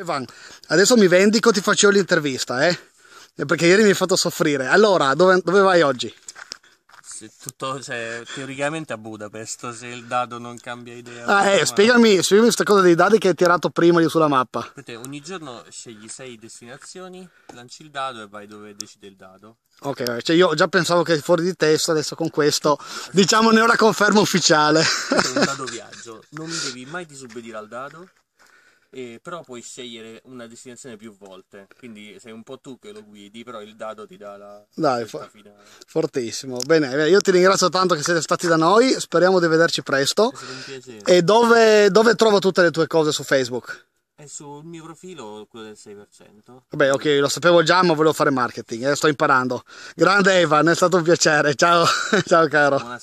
Evan, adesso mi vendico, ti facevo l'intervista, eh? eh? Perché ieri mi hai fatto soffrire. Allora, dove, dove vai oggi? Se tutto, se, teoricamente a Budapest, se il dado non cambia idea. Ah, eh, spiegami, spiegami questa cosa dei dadi che hai tirato prima sulla mappa. Te, ogni giorno scegli sei destinazioni, lanci il dado e vai dove decide il dado. Ok, cioè io già pensavo che fuori di testa, adesso con questo, diciamo ne è una conferma ufficiale. Questo è un dado viaggio, non devi mai disubbedire al dado, eh, però puoi scegliere una destinazione più volte, quindi sei un po' tu che lo guidi, però il dado ti dà la Dai, for- finale. Fortissimo. Bene, eh, io ti ringrazio tanto che siete stati da noi, speriamo di vederci presto. E dove, dove trovo tutte le tue cose su Facebook? È sul mio profilo quello del 6%. Vabbè, ok, lo sapevo già, ma volevo fare marketing, eh, sto imparando. Grande Evan, è stato un piacere. Ciao, ciao caro. Buonasera.